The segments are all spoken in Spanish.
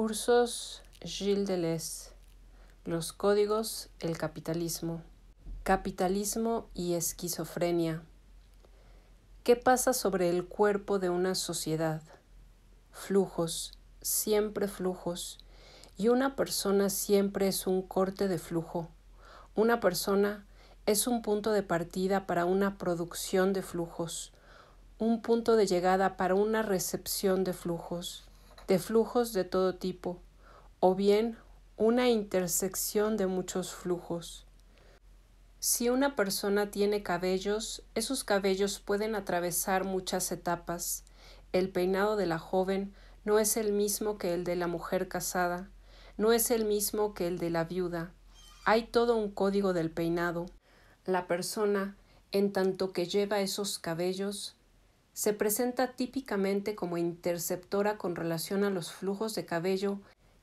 Cursos Gilles Deleuze. Los códigos, el capitalismo. Capitalismo y esquizofrenia. ¿Qué pasa sobre el cuerpo de una sociedad? Flujos, siempre flujos. Y una persona siempre es un corte de flujo. Una persona es un punto de partida para una producción de flujos, un punto de llegada para una recepción de flujos de flujos de todo tipo, o bien una intersección de muchos flujos. Si una persona tiene cabellos, esos cabellos pueden atravesar muchas etapas. El peinado de la joven no es el mismo que el de la mujer casada, no es el mismo que el de la viuda. Hay todo un código del peinado. La persona, en tanto que lleva esos cabellos, se presenta típicamente como interceptora con relación a los flujos de cabello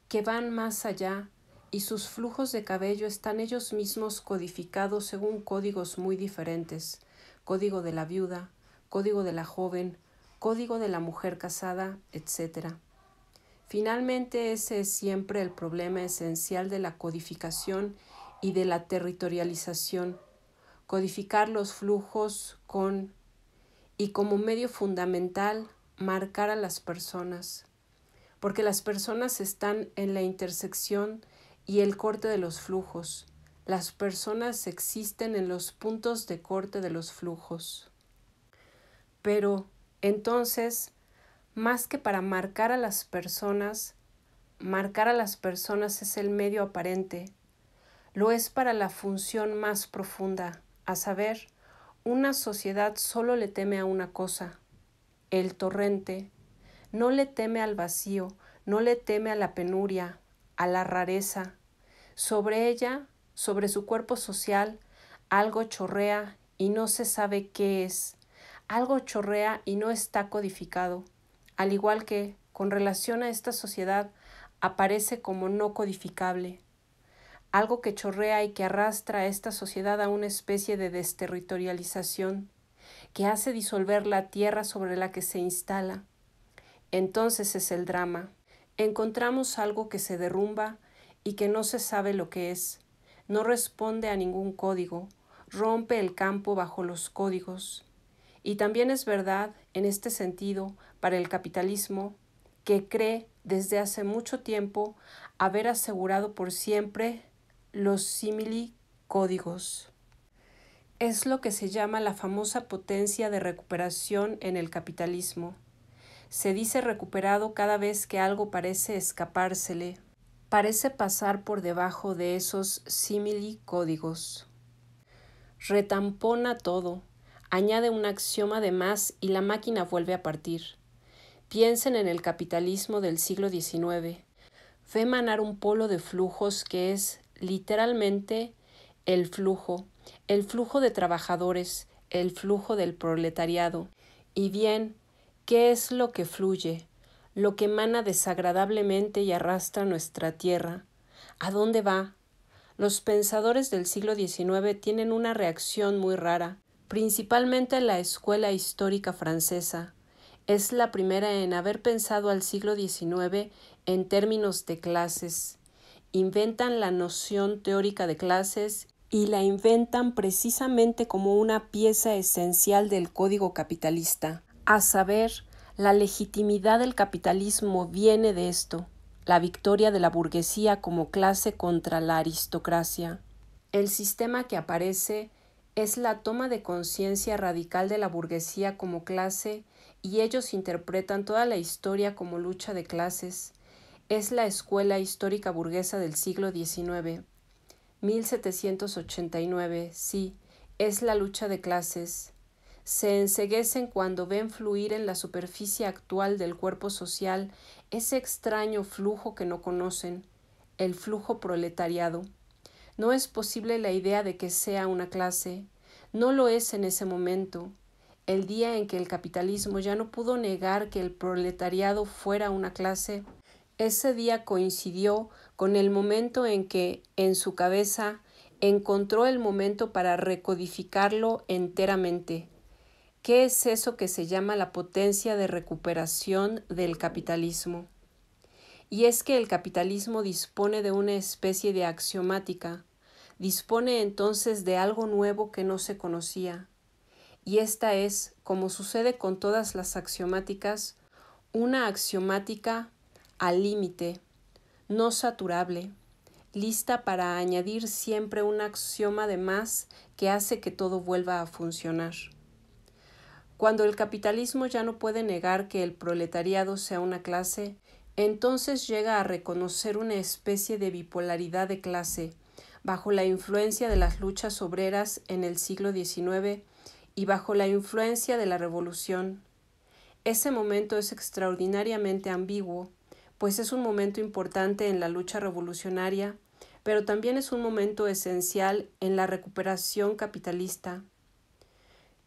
que van más allá y sus flujos de cabello están ellos mismos codificados según códigos muy diferentes, código de la viuda, código de la joven, código de la mujer casada, etc. Finalmente, ese es siempre el problema esencial de la codificación y de la territorialización, codificar los flujos con y como medio fundamental marcar a las personas, porque las personas están en la intersección y el corte de los flujos. Las personas existen en los puntos de corte de los flujos. Pero, entonces, más que para marcar a las personas, marcar a las personas es el medio aparente, lo es para la función más profunda, a saber, una sociedad solo le teme a una cosa, el torrente. No le teme al vacío, no le teme a la penuria, a la rareza. Sobre ella, sobre su cuerpo social, algo chorrea y no se sabe qué es. Algo chorrea y no está codificado. Al igual que, con relación a esta sociedad, aparece como no codificable algo que chorrea y que arrastra a esta sociedad a una especie de desterritorialización, que hace disolver la tierra sobre la que se instala. Entonces es el drama. Encontramos algo que se derrumba y que no se sabe lo que es, no responde a ningún código, rompe el campo bajo los códigos. Y también es verdad, en este sentido, para el capitalismo, que cree desde hace mucho tiempo haber asegurado por siempre los simili códigos. Es lo que se llama la famosa potencia de recuperación en el capitalismo. Se dice recuperado cada vez que algo parece escapársele, parece pasar por debajo de esos simili códigos. Retampona todo, añade un axioma de más y la máquina vuelve a partir. Piensen en el capitalismo del siglo XIX. Ve manar un polo de flujos que es literalmente el flujo, el flujo de trabajadores, el flujo del proletariado. Y bien, ¿qué es lo que fluye? Lo que emana desagradablemente y arrastra nuestra tierra. ¿A dónde va? Los pensadores del siglo XIX tienen una reacción muy rara, principalmente la escuela histórica francesa. Es la primera en haber pensado al siglo XIX en términos de clases inventan la noción teórica de clases y la inventan precisamente como una pieza esencial del código capitalista. A saber, la legitimidad del capitalismo viene de esto, la victoria de la burguesía como clase contra la aristocracia. El sistema que aparece es la toma de conciencia radical de la burguesía como clase y ellos interpretan toda la historia como lucha de clases, es la escuela histórica burguesa del siglo XIX. 1789, sí, es la lucha de clases. Se enseguecen cuando ven fluir en la superficie actual del cuerpo social ese extraño flujo que no conocen, el flujo proletariado. No es posible la idea de que sea una clase, no lo es en ese momento, el día en que el capitalismo ya no pudo negar que el proletariado fuera una clase, ese día coincidió con el momento en que, en su cabeza, encontró el momento para recodificarlo enteramente. ¿Qué es eso que se llama la potencia de recuperación del capitalismo? Y es que el capitalismo dispone de una especie de axiomática, dispone entonces de algo nuevo que no se conocía. Y esta es, como sucede con todas las axiomáticas, una axiomática al límite, no saturable, lista para añadir siempre un axioma de más que hace que todo vuelva a funcionar. Cuando el capitalismo ya no puede negar que el proletariado sea una clase, entonces llega a reconocer una especie de bipolaridad de clase, bajo la influencia de las luchas obreras en el siglo XIX y bajo la influencia de la revolución. Ese momento es extraordinariamente ambiguo pues es un momento importante en la lucha revolucionaria, pero también es un momento esencial en la recuperación capitalista.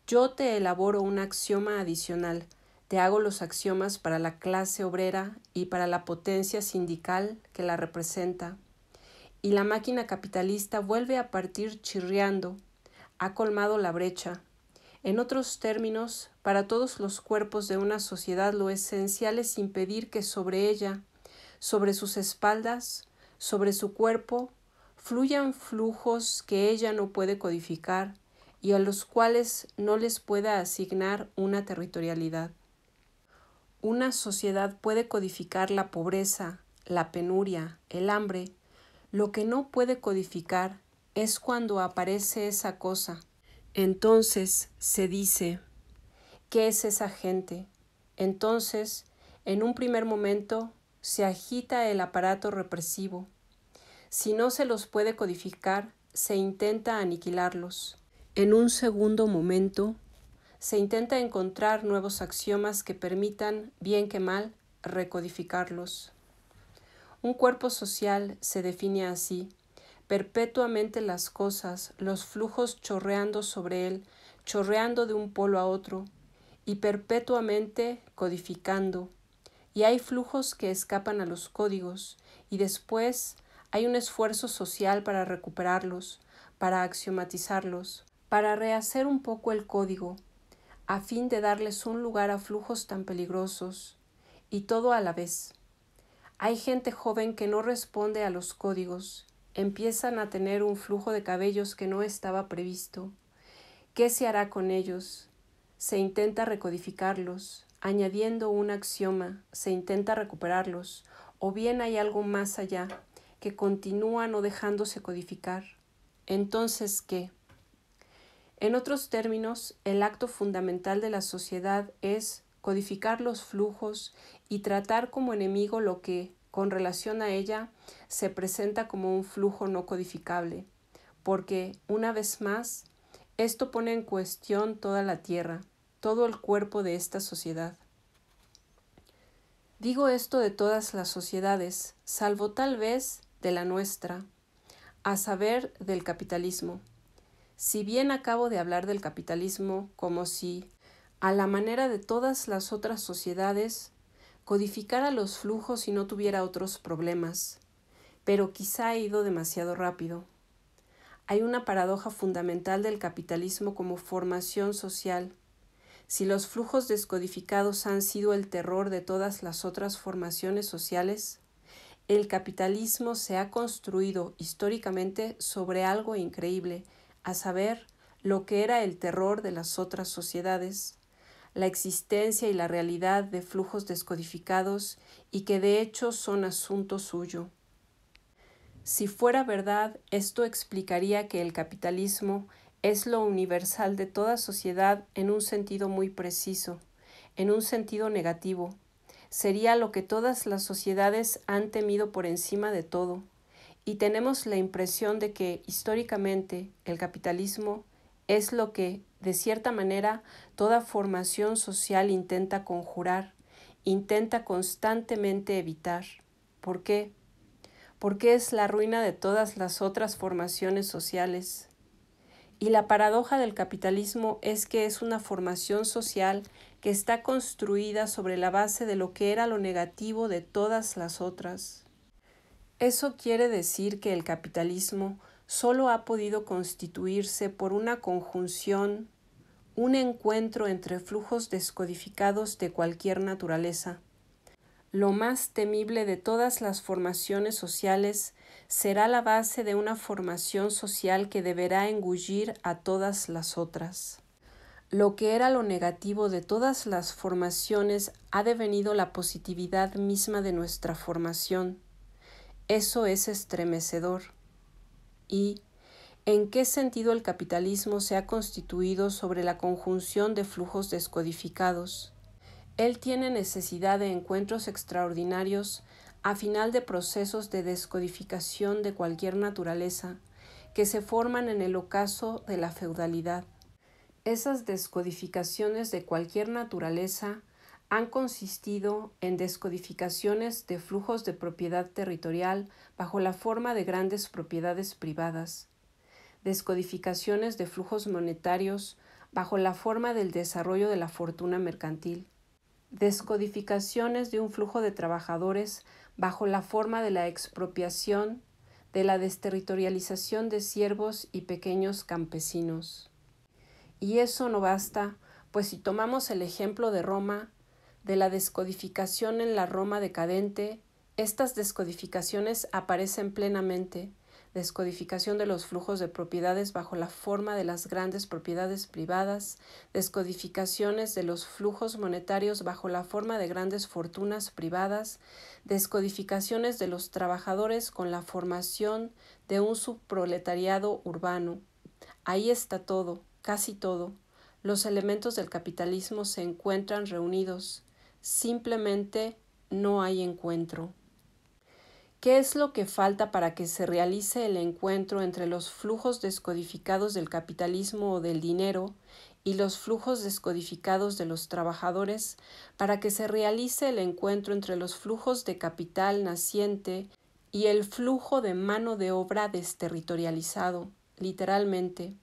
Yo te elaboro un axioma adicional, te hago los axiomas para la clase obrera y para la potencia sindical que la representa. Y la máquina capitalista vuelve a partir chirriando, ha colmado la brecha, en otros términos, para todos los cuerpos de una sociedad lo esencial es impedir que sobre ella, sobre sus espaldas, sobre su cuerpo, fluyan flujos que ella no puede codificar y a los cuales no les pueda asignar una territorialidad. Una sociedad puede codificar la pobreza, la penuria, el hambre. Lo que no puede codificar es cuando aparece esa cosa, entonces se dice, ¿qué es esa gente? Entonces, en un primer momento, se agita el aparato represivo. Si no se los puede codificar, se intenta aniquilarlos. En un segundo momento, se intenta encontrar nuevos axiomas que permitan, bien que mal, recodificarlos. Un cuerpo social se define así, perpetuamente las cosas, los flujos chorreando sobre él, chorreando de un polo a otro, y perpetuamente codificando. Y hay flujos que escapan a los códigos, y después hay un esfuerzo social para recuperarlos, para axiomatizarlos, para rehacer un poco el código, a fin de darles un lugar a flujos tan peligrosos, y todo a la vez. Hay gente joven que no responde a los códigos empiezan a tener un flujo de cabellos que no estaba previsto. ¿Qué se hará con ellos? Se intenta recodificarlos, añadiendo un axioma, se intenta recuperarlos, o bien hay algo más allá que continúa no dejándose codificar. Entonces, ¿qué? En otros términos, el acto fundamental de la sociedad es codificar los flujos y tratar como enemigo lo que, con relación a ella se presenta como un flujo no codificable, porque, una vez más, esto pone en cuestión toda la tierra, todo el cuerpo de esta sociedad. Digo esto de todas las sociedades, salvo tal vez de la nuestra, a saber del capitalismo. Si bien acabo de hablar del capitalismo como si, a la manera de todas las otras sociedades, codificara los flujos y no tuviera otros problemas, pero quizá ha ido demasiado rápido. Hay una paradoja fundamental del capitalismo como formación social. Si los flujos descodificados han sido el terror de todas las otras formaciones sociales, el capitalismo se ha construido históricamente sobre algo increíble, a saber, lo que era el terror de las otras sociedades, la existencia y la realidad de flujos descodificados y que de hecho son asunto suyo. Si fuera verdad, esto explicaría que el capitalismo es lo universal de toda sociedad en un sentido muy preciso, en un sentido negativo. Sería lo que todas las sociedades han temido por encima de todo, y tenemos la impresión de que históricamente el capitalismo es lo que de cierta manera, toda formación social intenta conjurar, intenta constantemente evitar. ¿Por qué? Porque es la ruina de todas las otras formaciones sociales. Y la paradoja del capitalismo es que es una formación social que está construida sobre la base de lo que era lo negativo de todas las otras. Eso quiere decir que el capitalismo solo ha podido constituirse por una conjunción, un encuentro entre flujos descodificados de cualquier naturaleza. Lo más temible de todas las formaciones sociales será la base de una formación social que deberá engullir a todas las otras. Lo que era lo negativo de todas las formaciones ha devenido la positividad misma de nuestra formación. Eso es estremecedor y en qué sentido el capitalismo se ha constituido sobre la conjunción de flujos descodificados. Él tiene necesidad de encuentros extraordinarios a final de procesos de descodificación de cualquier naturaleza que se forman en el ocaso de la feudalidad. Esas descodificaciones de cualquier naturaleza han consistido en descodificaciones de flujos de propiedad territorial bajo la forma de grandes propiedades privadas, descodificaciones de flujos monetarios bajo la forma del desarrollo de la fortuna mercantil, descodificaciones de un flujo de trabajadores bajo la forma de la expropiación, de la desterritorialización de siervos y pequeños campesinos. Y eso no basta, pues si tomamos el ejemplo de Roma, de la descodificación en la Roma decadente, estas descodificaciones aparecen plenamente, descodificación de los flujos de propiedades bajo la forma de las grandes propiedades privadas, descodificaciones de los flujos monetarios bajo la forma de grandes fortunas privadas, descodificaciones de los trabajadores con la formación de un subproletariado urbano. Ahí está todo, casi todo. Los elementos del capitalismo se encuentran reunidos, simplemente no hay encuentro. ¿Qué es lo que falta para que se realice el encuentro entre los flujos descodificados del capitalismo o del dinero y los flujos descodificados de los trabajadores para que se realice el encuentro entre los flujos de capital naciente y el flujo de mano de obra desterritorializado, literalmente,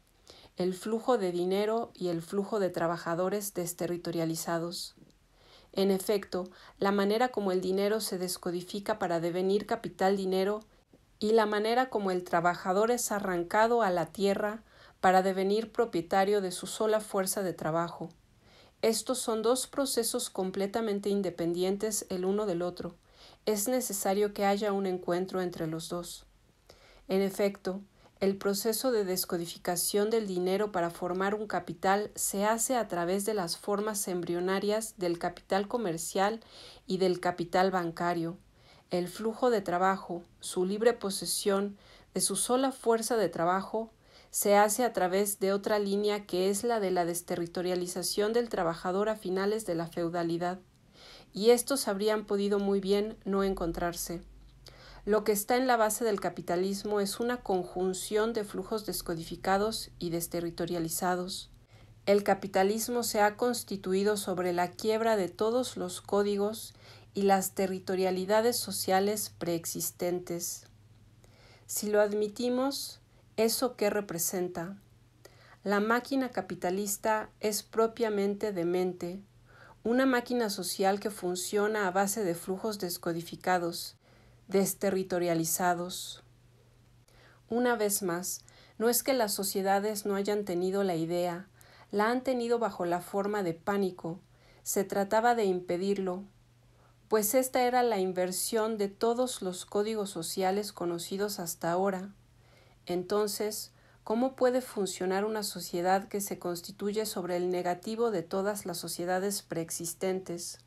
el flujo de dinero y el flujo de trabajadores desterritorializados? En efecto, la manera como el dinero se descodifica para devenir capital dinero y la manera como el trabajador es arrancado a la tierra para devenir propietario de su sola fuerza de trabajo. Estos son dos procesos completamente independientes el uno del otro. Es necesario que haya un encuentro entre los dos. En efecto, el proceso de descodificación del dinero para formar un capital se hace a través de las formas embrionarias del capital comercial y del capital bancario, el flujo de trabajo, su libre posesión, de su sola fuerza de trabajo, se hace a través de otra línea que es la de la desterritorialización del trabajador a finales de la feudalidad. Y estos habrían podido muy bien no encontrarse. Lo que está en la base del capitalismo es una conjunción de flujos descodificados y desterritorializados. El capitalismo se ha constituido sobre la quiebra de todos los códigos y las territorialidades sociales preexistentes. Si lo admitimos, ¿eso qué representa? La máquina capitalista es propiamente demente, una máquina social que funciona a base de flujos descodificados, desterritorializados. Una vez más, no es que las sociedades no hayan tenido la idea, la han tenido bajo la forma de pánico, se trataba de impedirlo, pues esta era la inversión de todos los códigos sociales conocidos hasta ahora. Entonces, ¿cómo puede funcionar una sociedad que se constituye sobre el negativo de todas las sociedades preexistentes?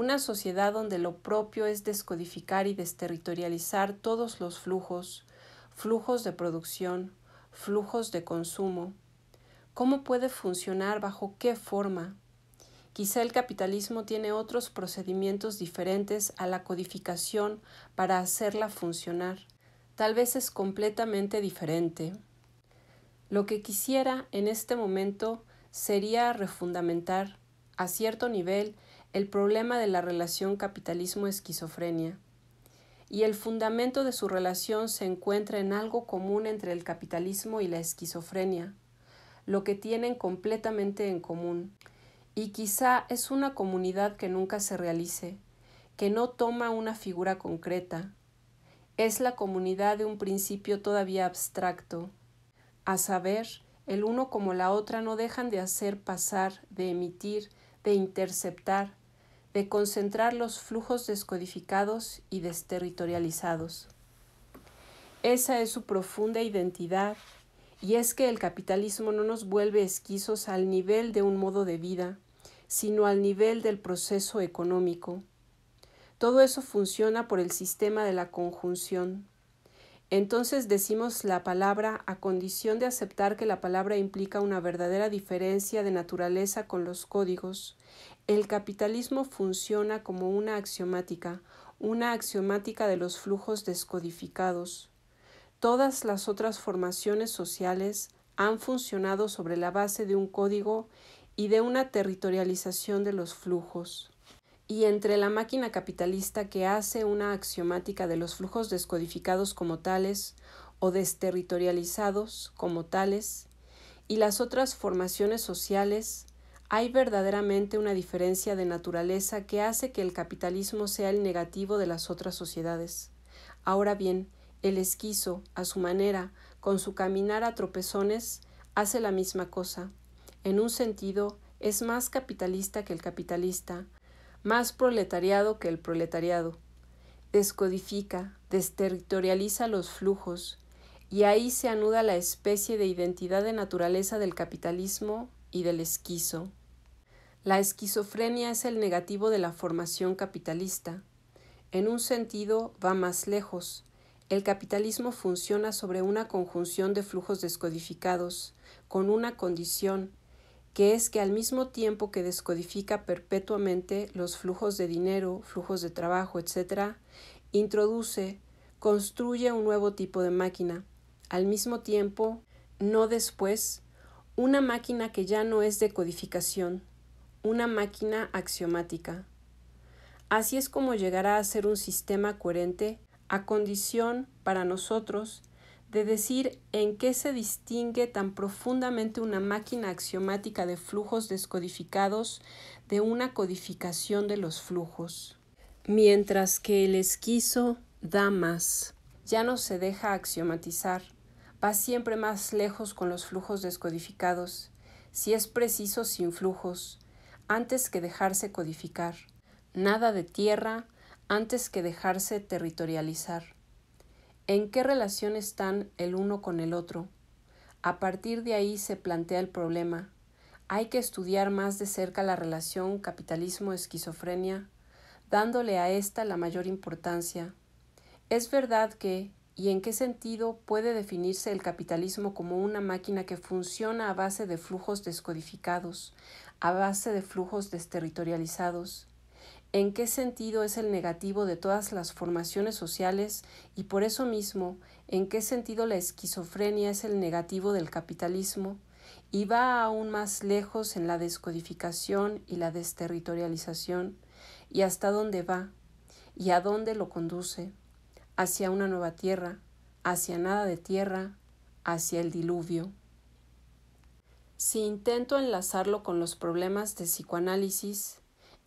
una sociedad donde lo propio es descodificar y desterritorializar todos los flujos, flujos de producción, flujos de consumo. ¿Cómo puede funcionar? ¿Bajo qué forma? Quizá el capitalismo tiene otros procedimientos diferentes a la codificación para hacerla funcionar. Tal vez es completamente diferente. Lo que quisiera en este momento sería refundamentar, a cierto nivel, el problema de la relación capitalismo-esquizofrenia, y el fundamento de su relación se encuentra en algo común entre el capitalismo y la esquizofrenia, lo que tienen completamente en común, y quizá es una comunidad que nunca se realice, que no toma una figura concreta, es la comunidad de un principio todavía abstracto, a saber, el uno como la otra no dejan de hacer pasar, de emitir, de interceptar, de concentrar los flujos descodificados y desterritorializados. Esa es su profunda identidad y es que el capitalismo no nos vuelve esquizos al nivel de un modo de vida, sino al nivel del proceso económico. Todo eso funciona por el sistema de la conjunción. Entonces decimos la palabra a condición de aceptar que la palabra implica una verdadera diferencia de naturaleza con los códigos el capitalismo funciona como una axiomática, una axiomática de los flujos descodificados. Todas las otras formaciones sociales han funcionado sobre la base de un código y de una territorialización de los flujos. Y entre la máquina capitalista que hace una axiomática de los flujos descodificados como tales o desterritorializados como tales, y las otras formaciones sociales, hay verdaderamente una diferencia de naturaleza que hace que el capitalismo sea el negativo de las otras sociedades. Ahora bien, el esquizo, a su manera, con su caminar a tropezones, hace la misma cosa. En un sentido, es más capitalista que el capitalista, más proletariado que el proletariado. Descodifica, desterritorializa los flujos, y ahí se anuda la especie de identidad de naturaleza del capitalismo y del esquizo. La esquizofrenia es el negativo de la formación capitalista. En un sentido, va más lejos. El capitalismo funciona sobre una conjunción de flujos descodificados, con una condición, que es que al mismo tiempo que descodifica perpetuamente los flujos de dinero, flujos de trabajo, etc., introduce, construye un nuevo tipo de máquina. Al mismo tiempo, no después, una máquina que ya no es de codificación, una máquina axiomática. Así es como llegará a ser un sistema coherente a condición para nosotros de decir en qué se distingue tan profundamente una máquina axiomática de flujos descodificados de una codificación de los flujos. Mientras que el esquizo da más, ya no se deja axiomatizar, va siempre más lejos con los flujos descodificados, si es preciso sin flujos, antes que dejarse codificar, nada de tierra antes que dejarse territorializar. ¿En qué relación están el uno con el otro? A partir de ahí se plantea el problema. Hay que estudiar más de cerca la relación capitalismo-esquizofrenia, dándole a esta la mayor importancia. Es verdad que, y en qué sentido puede definirse el capitalismo como una máquina que funciona a base de flujos descodificados, a base de flujos desterritorializados. ¿En qué sentido es el negativo de todas las formaciones sociales y por eso mismo, en qué sentido la esquizofrenia es el negativo del capitalismo? Y va aún más lejos en la descodificación y la desterritorialización, y hasta dónde va, y a dónde lo conduce, hacia una nueva tierra, hacia nada de tierra, hacia el diluvio. Si intento enlazarlo con los problemas de psicoanálisis,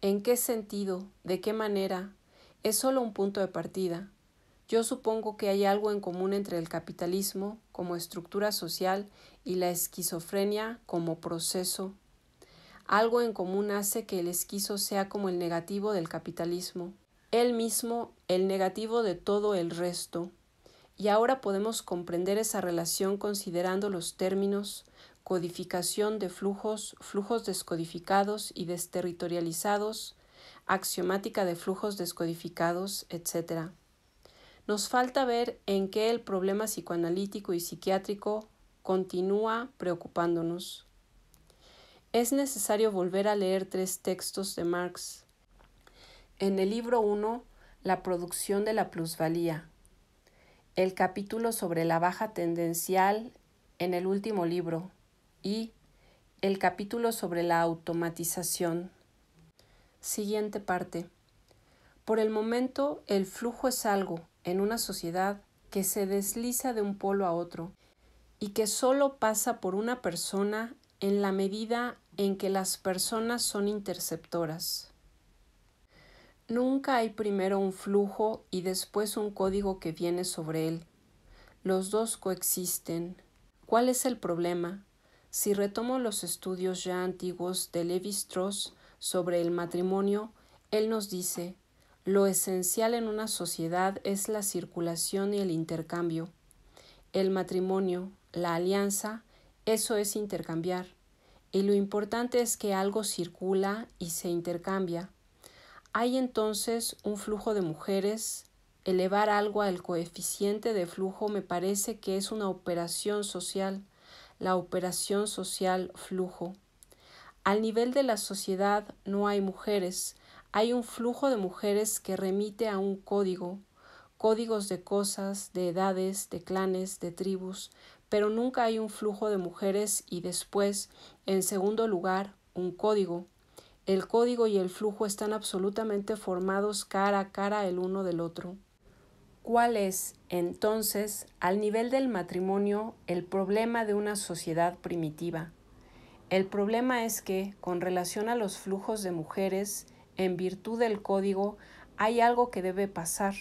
¿en qué sentido? ¿De qué manera? Es solo un punto de partida. Yo supongo que hay algo en común entre el capitalismo como estructura social y la esquizofrenia como proceso. Algo en común hace que el esquizo sea como el negativo del capitalismo, él mismo el negativo de todo el resto. Y ahora podemos comprender esa relación considerando los términos codificación de flujos, flujos descodificados y desterritorializados, axiomática de flujos descodificados, etc. Nos falta ver en qué el problema psicoanalítico y psiquiátrico continúa preocupándonos. Es necesario volver a leer tres textos de Marx. En el libro 1, La producción de la plusvalía. El capítulo sobre la baja tendencial en el último libro, y el capítulo sobre la automatización. Siguiente parte. Por el momento, el flujo es algo, en una sociedad, que se desliza de un polo a otro y que solo pasa por una persona en la medida en que las personas son interceptoras. Nunca hay primero un flujo y después un código que viene sobre él. Los dos coexisten. ¿Cuál es el problema? Si retomo los estudios ya antiguos de Levi-Strauss sobre el matrimonio, él nos dice, lo esencial en una sociedad es la circulación y el intercambio. El matrimonio, la alianza, eso es intercambiar. Y lo importante es que algo circula y se intercambia. Hay entonces un flujo de mujeres. Elevar algo al coeficiente de flujo me parece que es una operación social la operación social flujo. Al nivel de la sociedad no hay mujeres, hay un flujo de mujeres que remite a un código, códigos de cosas, de edades, de clanes, de tribus, pero nunca hay un flujo de mujeres y después, en segundo lugar, un código. El código y el flujo están absolutamente formados cara a cara el uno del otro cuál es entonces, al nivel del matrimonio, el problema de una sociedad primitiva. El problema es que, con relación a los flujos de mujeres, en virtud del código, hay algo que debe pasar.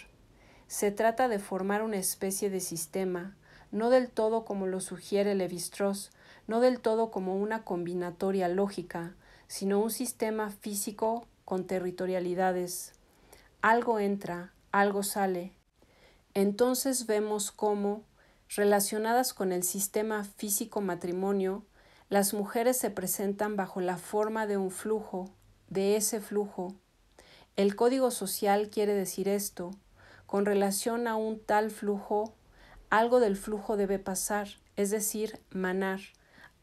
Se trata de formar una especie de sistema, no del todo como lo sugiere Levi-Strauss, no del todo como una combinatoria lógica, sino un sistema físico con territorialidades. Algo entra, algo sale, entonces vemos cómo, relacionadas con el sistema físico matrimonio, las mujeres se presentan bajo la forma de un flujo, de ese flujo. El código social quiere decir esto, con relación a un tal flujo, algo del flujo debe pasar, es decir, manar,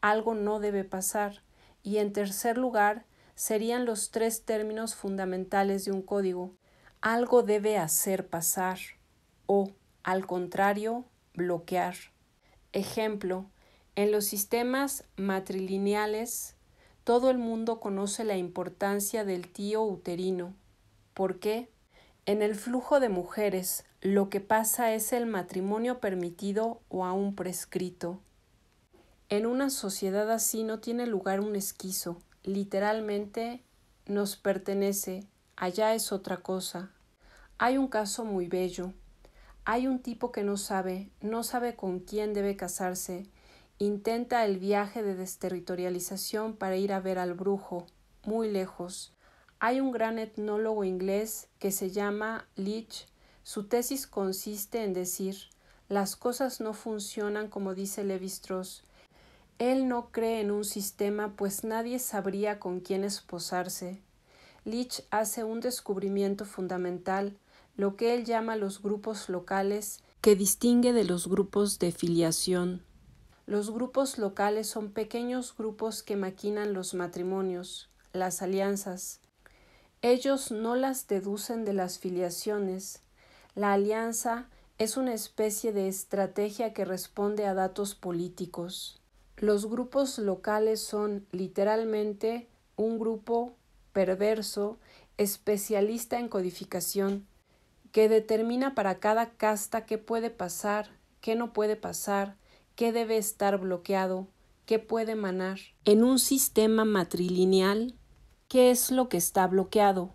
algo no debe pasar, y en tercer lugar, serían los tres términos fundamentales de un código. Algo debe hacer pasar, o, al contrario, bloquear. Ejemplo, en los sistemas matrilineales, todo el mundo conoce la importancia del tío uterino. ¿Por qué? En el flujo de mujeres, lo que pasa es el matrimonio permitido o aún prescrito. En una sociedad así no tiene lugar un esquizo, literalmente nos pertenece, allá es otra cosa. Hay un caso muy bello, hay un tipo que no sabe, no sabe con quién debe casarse, intenta el viaje de desterritorialización para ir a ver al brujo, muy lejos. Hay un gran etnólogo inglés que se llama Leach. Su tesis consiste en decir, las cosas no funcionan como dice Levi-Strauss. Él no cree en un sistema, pues nadie sabría con quién esposarse. Leach hace un descubrimiento fundamental, lo que él llama los grupos locales que distingue de los grupos de filiación. Los grupos locales son pequeños grupos que maquinan los matrimonios, las alianzas. Ellos no las deducen de las filiaciones. La alianza es una especie de estrategia que responde a datos políticos. Los grupos locales son literalmente un grupo perverso especialista en codificación que determina para cada casta qué puede pasar, qué no puede pasar, qué debe estar bloqueado, qué puede emanar. En un sistema matrilineal, ¿qué es lo que está bloqueado?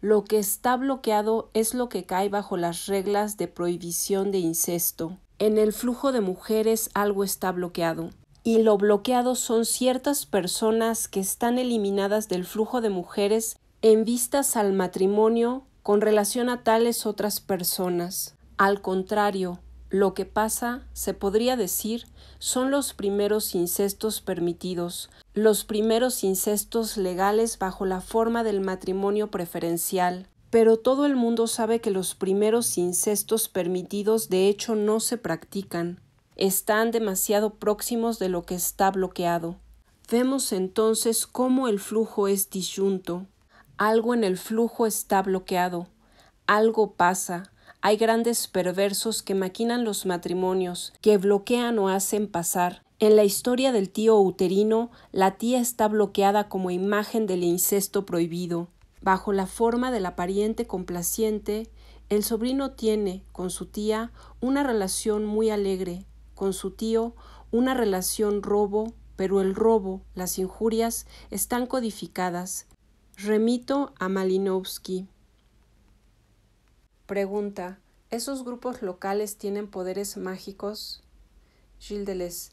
Lo que está bloqueado es lo que cae bajo las reglas de prohibición de incesto. En el flujo de mujeres algo está bloqueado. Y lo bloqueado son ciertas personas que están eliminadas del flujo de mujeres en vistas al matrimonio con relación a tales otras personas. Al contrario, lo que pasa, se podría decir, son los primeros incestos permitidos, los primeros incestos legales bajo la forma del matrimonio preferencial. Pero todo el mundo sabe que los primeros incestos permitidos de hecho no se practican, están demasiado próximos de lo que está bloqueado. Vemos entonces cómo el flujo es disyunto, algo en el flujo está bloqueado, algo pasa, hay grandes perversos que maquinan los matrimonios, que bloquean o hacen pasar. En la historia del tío uterino, la tía está bloqueada como imagen del incesto prohibido. Bajo la forma de la pariente complaciente, el sobrino tiene, con su tía, una relación muy alegre, con su tío, una relación robo, pero el robo, las injurias, están codificadas, Remito a Malinowski. Pregunta. ¿Esos grupos locales tienen poderes mágicos? Gildeles.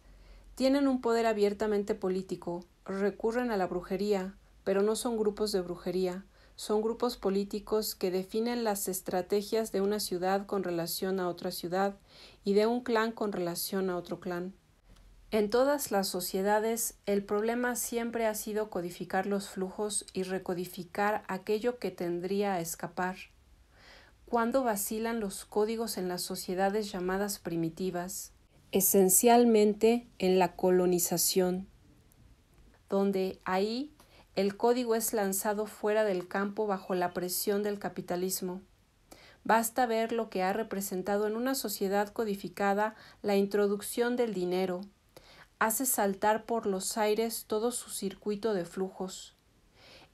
Tienen un poder abiertamente político. Recurren a la brujería, pero no son grupos de brujería. Son grupos políticos que definen las estrategias de una ciudad con relación a otra ciudad y de un clan con relación a otro clan. En todas las sociedades, el problema siempre ha sido codificar los flujos y recodificar aquello que tendría a escapar. Cuando vacilan los códigos en las sociedades llamadas primitivas, esencialmente en la colonización, donde ahí el código es lanzado fuera del campo bajo la presión del capitalismo. Basta ver lo que ha representado en una sociedad codificada la introducción del dinero, hace saltar por los aires todo su circuito de flujos.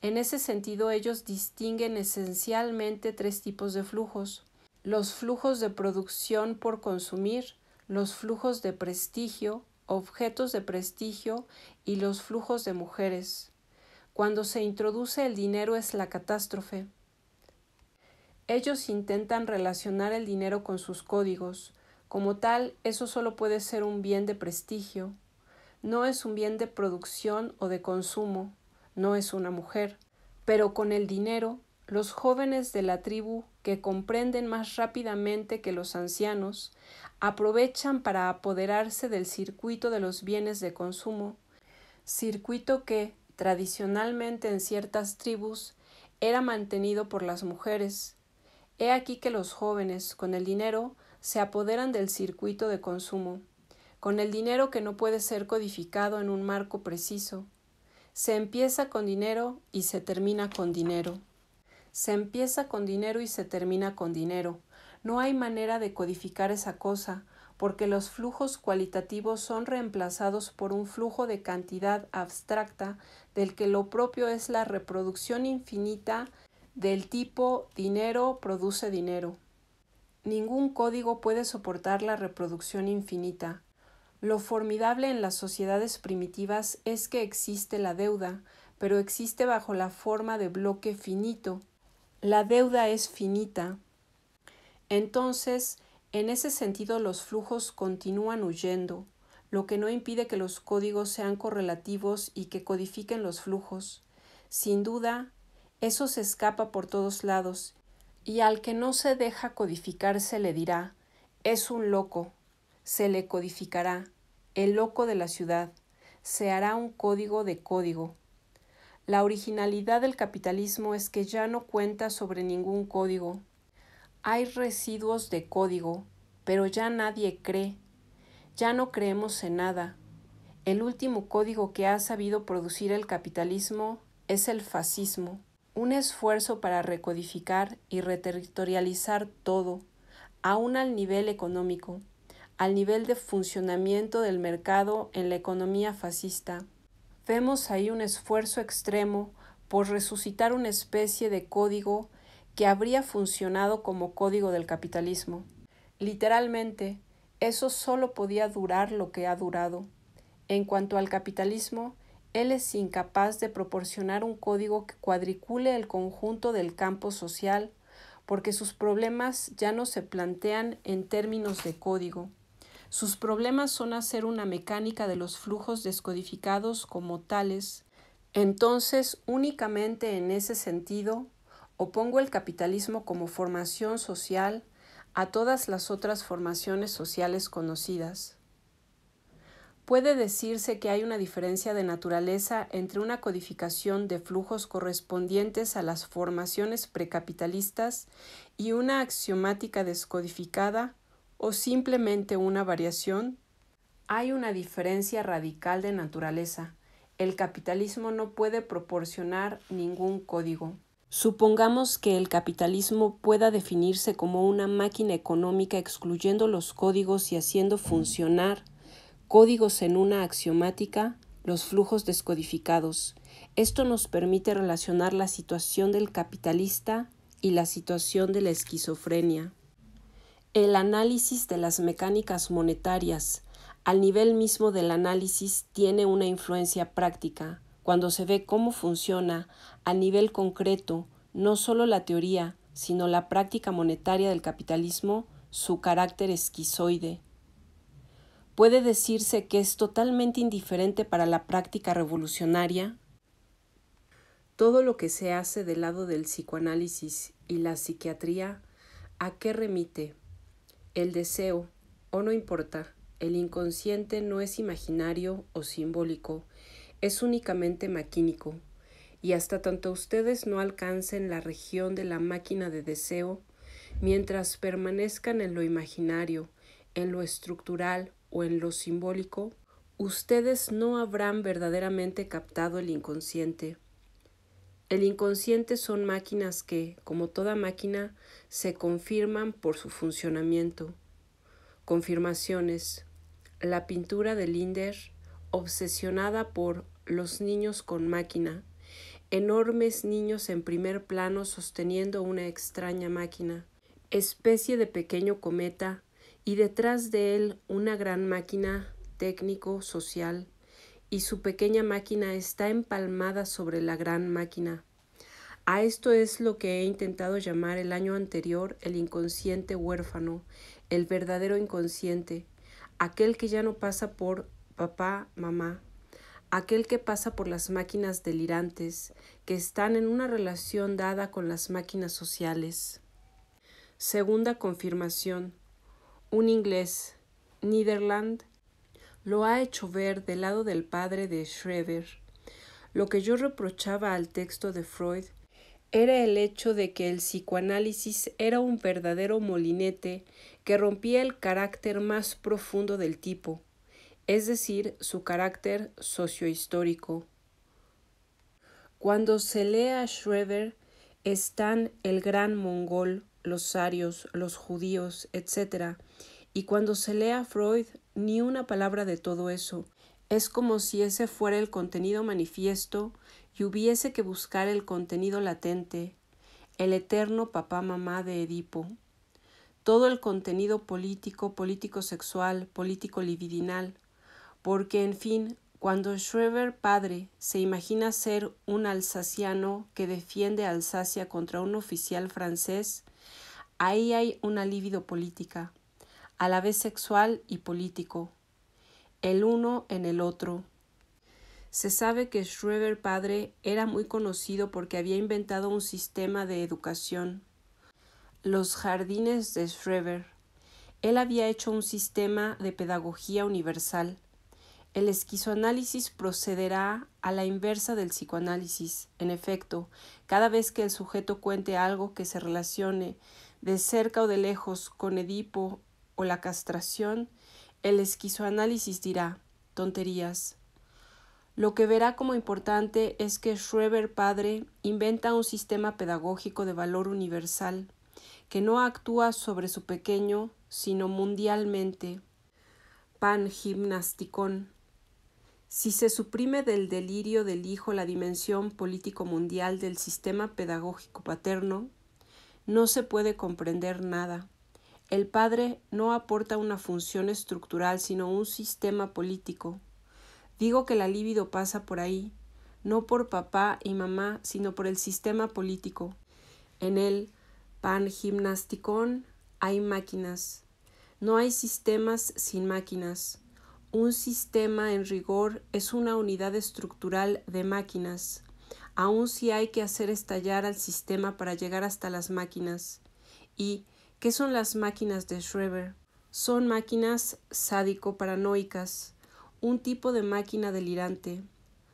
En ese sentido, ellos distinguen esencialmente tres tipos de flujos los flujos de producción por consumir, los flujos de prestigio, objetos de prestigio y los flujos de mujeres. Cuando se introduce el dinero es la catástrofe. Ellos intentan relacionar el dinero con sus códigos. Como tal, eso solo puede ser un bien de prestigio, no es un bien de producción o de consumo, no es una mujer, pero con el dinero, los jóvenes de la tribu, que comprenden más rápidamente que los ancianos, aprovechan para apoderarse del circuito de los bienes de consumo, circuito que, tradicionalmente en ciertas tribus, era mantenido por las mujeres. He aquí que los jóvenes, con el dinero, se apoderan del circuito de consumo con el dinero que no puede ser codificado en un marco preciso. Se empieza con dinero y se termina con dinero. Se empieza con dinero y se termina con dinero. No hay manera de codificar esa cosa, porque los flujos cualitativos son reemplazados por un flujo de cantidad abstracta del que lo propio es la reproducción infinita del tipo dinero produce dinero. Ningún código puede soportar la reproducción infinita. Lo formidable en las sociedades primitivas es que existe la deuda, pero existe bajo la forma de bloque finito. La deuda es finita. Entonces, en ese sentido los flujos continúan huyendo, lo que no impide que los códigos sean correlativos y que codifiquen los flujos. Sin duda, eso se escapa por todos lados, y al que no se deja codificarse le dirá es un loco se le codificará, el loco de la ciudad, se hará un código de código. La originalidad del capitalismo es que ya no cuenta sobre ningún código. Hay residuos de código, pero ya nadie cree. Ya no creemos en nada. El último código que ha sabido producir el capitalismo es el fascismo, un esfuerzo para recodificar y reterritorializar todo, aún al nivel económico, al nivel de funcionamiento del mercado en la economía fascista. Vemos ahí un esfuerzo extremo por resucitar una especie de código que habría funcionado como código del capitalismo. Literalmente, eso solo podía durar lo que ha durado. En cuanto al capitalismo, él es incapaz de proporcionar un código que cuadricule el conjunto del campo social, porque sus problemas ya no se plantean en términos de código, sus problemas son hacer una mecánica de los flujos descodificados como tales. Entonces, únicamente en ese sentido, opongo el capitalismo como formación social a todas las otras formaciones sociales conocidas. Puede decirse que hay una diferencia de naturaleza entre una codificación de flujos correspondientes a las formaciones precapitalistas y una axiomática descodificada o simplemente una variación, hay una diferencia radical de naturaleza. El capitalismo no puede proporcionar ningún código. Supongamos que el capitalismo pueda definirse como una máquina económica excluyendo los códigos y haciendo funcionar códigos en una axiomática, los flujos descodificados. Esto nos permite relacionar la situación del capitalista y la situación de la esquizofrenia el análisis de las mecánicas monetarias al nivel mismo del análisis tiene una influencia práctica cuando se ve cómo funciona a nivel concreto no solo la teoría, sino la práctica monetaria del capitalismo, su carácter esquizoide. Puede decirse que es totalmente indiferente para la práctica revolucionaria todo lo que se hace del lado del psicoanálisis y la psiquiatría, ¿a qué remite? El deseo, o no importa, el inconsciente no es imaginario o simbólico, es únicamente maquínico, y hasta tanto ustedes no alcancen la región de la máquina de deseo, mientras permanezcan en lo imaginario, en lo estructural o en lo simbólico, ustedes no habrán verdaderamente captado el inconsciente. El inconsciente son máquinas que, como toda máquina, se confirman por su funcionamiento. Confirmaciones. La pintura de Linder, obsesionada por los niños con máquina, enormes niños en primer plano sosteniendo una extraña máquina, especie de pequeño cometa, y detrás de él una gran máquina técnico-social y su pequeña máquina está empalmada sobre la gran máquina. A esto es lo que he intentado llamar el año anterior el inconsciente huérfano, el verdadero inconsciente, aquel que ya no pasa por papá, mamá, aquel que pasa por las máquinas delirantes, que están en una relación dada con las máquinas sociales. Segunda confirmación. Un inglés, Niederland, lo ha hecho ver del lado del padre de Schreber. Lo que yo reprochaba al texto de Freud era el hecho de que el psicoanálisis era un verdadero molinete que rompía el carácter más profundo del tipo, es decir, su carácter sociohistórico. Cuando se lee a Schreber están el gran mongol, los sarios, los judíos, etc. Y cuando se lee a Freud ni una palabra de todo eso. Es como si ese fuera el contenido manifiesto y hubiese que buscar el contenido latente, el eterno papá-mamá de Edipo. Todo el contenido político, político-sexual, político-libidinal, porque en fin, cuando Schreber padre se imagina ser un alsaciano que defiende Alsacia contra un oficial francés, ahí hay una libido política a la vez sexual y político, el uno en el otro. Se sabe que Schreber padre era muy conocido porque había inventado un sistema de educación, los jardines de Schreber. Él había hecho un sistema de pedagogía universal. El esquizoanálisis procederá a la inversa del psicoanálisis. En efecto, cada vez que el sujeto cuente algo que se relacione de cerca o de lejos con Edipo o la castración, el esquizoanálisis dirá tonterías. Lo que verá como importante es que Schreber padre inventa un sistema pedagógico de valor universal, que no actúa sobre su pequeño, sino mundialmente. Pan gimnasticón. Si se suprime del delirio del hijo la dimensión político mundial del sistema pedagógico paterno, no se puede comprender nada el padre no aporta una función estructural, sino un sistema político. Digo que la libido pasa por ahí, no por papá y mamá, sino por el sistema político. En el pan gimnasticón hay máquinas. No hay sistemas sin máquinas. Un sistema en rigor es una unidad estructural de máquinas. Aun si hay que hacer estallar al sistema para llegar hasta las máquinas. Y ¿Qué son las máquinas de Schreber? Son máquinas sádico-paranoicas, un tipo de máquina delirante.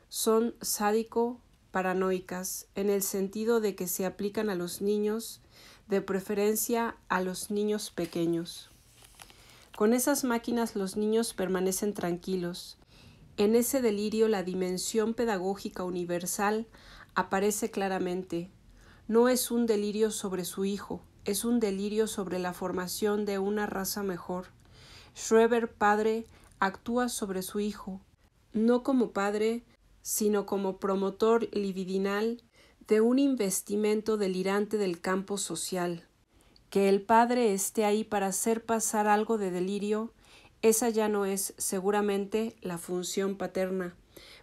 Son sádico-paranoicas en el sentido de que se aplican a los niños, de preferencia a los niños pequeños. Con esas máquinas los niños permanecen tranquilos. En ese delirio la dimensión pedagógica universal aparece claramente. No es un delirio sobre su hijo, es un delirio sobre la formación de una raza mejor. Schreber padre actúa sobre su hijo, no como padre, sino como promotor libidinal de un investimento delirante del campo social. Que el padre esté ahí para hacer pasar algo de delirio, esa ya no es seguramente la función paterna,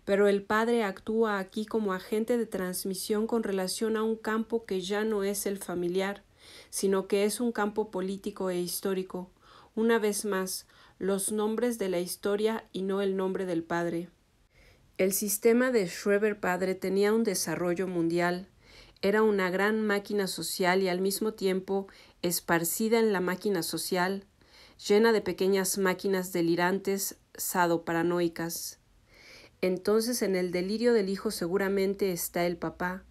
pero el padre actúa aquí como agente de transmisión con relación a un campo que ya no es el familiar, sino que es un campo político e histórico. Una vez más, los nombres de la historia y no el nombre del padre. El sistema de Schreber padre tenía un desarrollo mundial. Era una gran máquina social y al mismo tiempo esparcida en la máquina social, llena de pequeñas máquinas delirantes sadoparanoicas. Entonces en el delirio del hijo seguramente está el papá.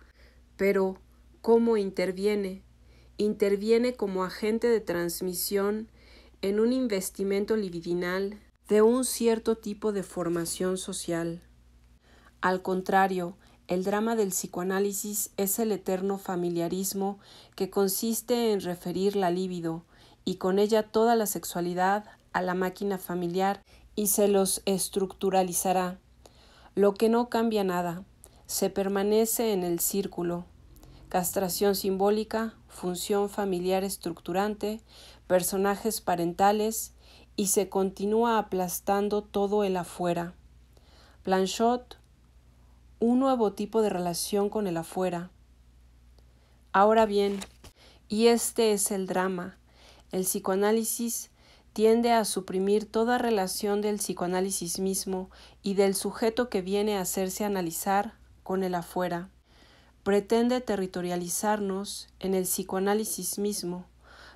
Pero, ¿cómo interviene? interviene como agente de transmisión en un investimento libidinal de un cierto tipo de formación social. Al contrario, el drama del psicoanálisis es el eterno familiarismo que consiste en referir la libido y con ella toda la sexualidad a la máquina familiar y se los estructuralizará. Lo que no cambia nada, se permanece en el círculo. Castración simbólica, función familiar estructurante, personajes parentales y se continúa aplastando todo el afuera. Planchot, un nuevo tipo de relación con el afuera. Ahora bien, y este es el drama, el psicoanálisis tiende a suprimir toda relación del psicoanálisis mismo y del sujeto que viene a hacerse analizar con el afuera pretende territorializarnos en el psicoanálisis mismo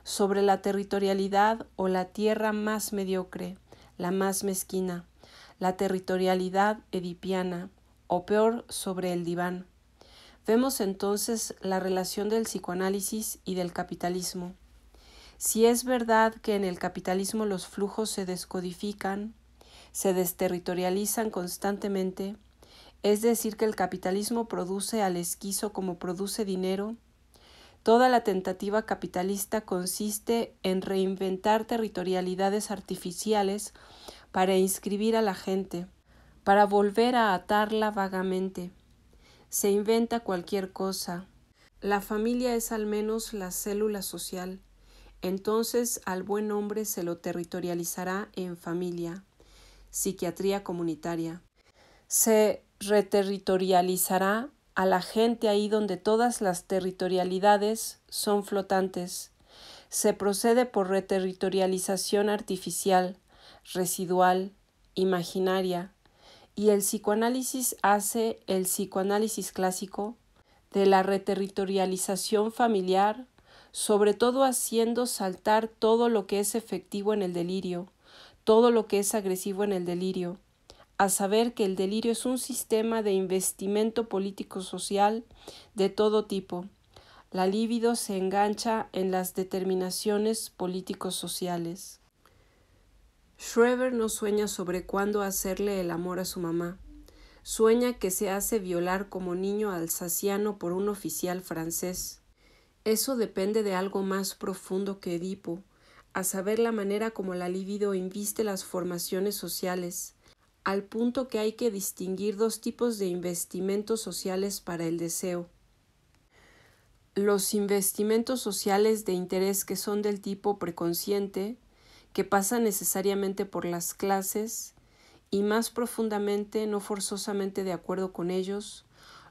sobre la territorialidad o la tierra más mediocre, la más mezquina, la territorialidad edipiana, o peor, sobre el diván. Vemos entonces la relación del psicoanálisis y del capitalismo. Si es verdad que en el capitalismo los flujos se descodifican, se desterritorializan constantemente, es decir, que el capitalismo produce al esquizo como produce dinero, toda la tentativa capitalista consiste en reinventar territorialidades artificiales para inscribir a la gente, para volver a atarla vagamente. Se inventa cualquier cosa. La familia es al menos la célula social. Entonces al buen hombre se lo territorializará en familia. Psiquiatría comunitaria se reterritorializará a la gente ahí donde todas las territorialidades son flotantes. Se procede por reterritorialización artificial, residual, imaginaria, y el psicoanálisis hace el psicoanálisis clásico de la reterritorialización familiar, sobre todo haciendo saltar todo lo que es efectivo en el delirio, todo lo que es agresivo en el delirio, a saber que el delirio es un sistema de investimento político-social de todo tipo. La libido se engancha en las determinaciones políticos sociales Schreber no sueña sobre cuándo hacerle el amor a su mamá. Sueña que se hace violar como niño alsaciano por un oficial francés. Eso depende de algo más profundo que Edipo, a saber la manera como la libido inviste las formaciones sociales, al punto que hay que distinguir dos tipos de investimentos sociales para el deseo. Los investimentos sociales de interés que son del tipo preconsciente, que pasan necesariamente por las clases, y más profundamente, no forzosamente de acuerdo con ellos,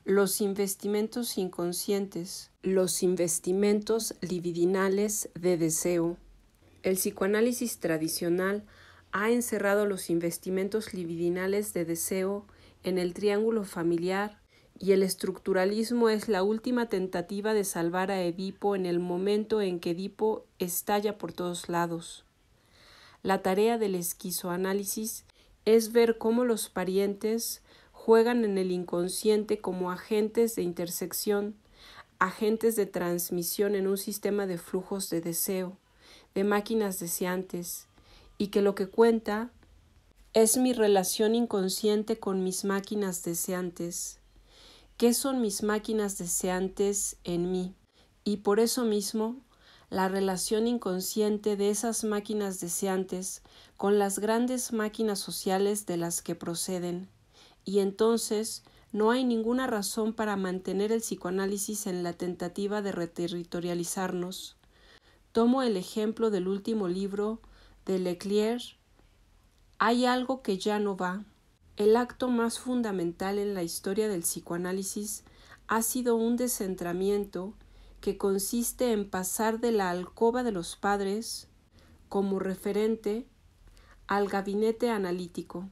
los investimentos inconscientes, los investimentos libidinales de deseo. El psicoanálisis tradicional ha encerrado los investimentos libidinales de deseo en el triángulo familiar y el estructuralismo es la última tentativa de salvar a Edipo en el momento en que Edipo estalla por todos lados. La tarea del esquizoanálisis es ver cómo los parientes juegan en el inconsciente como agentes de intersección, agentes de transmisión en un sistema de flujos de deseo, de máquinas deseantes, y que lo que cuenta es mi relación inconsciente con mis máquinas deseantes. ¿Qué son mis máquinas deseantes en mí? Y por eso mismo, la relación inconsciente de esas máquinas deseantes con las grandes máquinas sociales de las que proceden. Y entonces, no hay ninguna razón para mantener el psicoanálisis en la tentativa de reterritorializarnos. Tomo el ejemplo del último libro de Leclerc, hay algo que ya no va. El acto más fundamental en la historia del psicoanálisis ha sido un descentramiento que consiste en pasar de la alcoba de los padres, como referente, al gabinete analítico.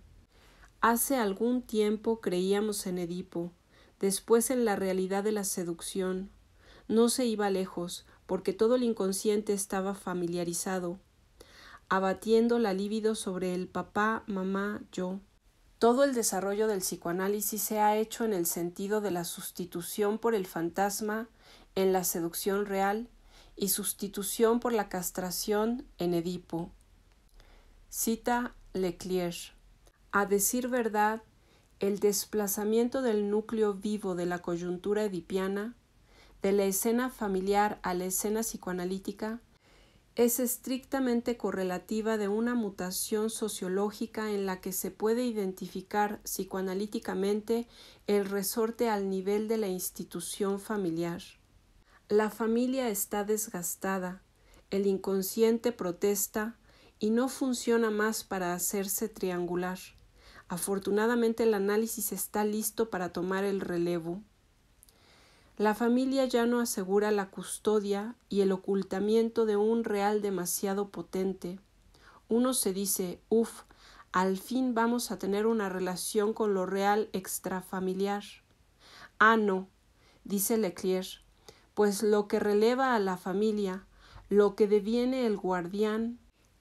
Hace algún tiempo creíamos en Edipo, después en la realidad de la seducción. No se iba lejos, porque todo el inconsciente estaba familiarizado abatiendo la libido sobre el papá, mamá, yo. Todo el desarrollo del psicoanálisis se ha hecho en el sentido de la sustitución por el fantasma en la seducción real y sustitución por la castración en Edipo. Cita Leclerc. A decir verdad, el desplazamiento del núcleo vivo de la coyuntura edipiana, de la escena familiar a la escena psicoanalítica, es estrictamente correlativa de una mutación sociológica en la que se puede identificar psicoanalíticamente el resorte al nivel de la institución familiar. La familia está desgastada, el inconsciente protesta y no funciona más para hacerse triangular. Afortunadamente el análisis está listo para tomar el relevo. La familia ya no asegura la custodia y el ocultamiento de un real demasiado potente. Uno se dice, uff, al fin vamos a tener una relación con lo real extrafamiliar. Ah, no, dice Leclerc, pues lo que releva a la familia, lo que deviene el guardián,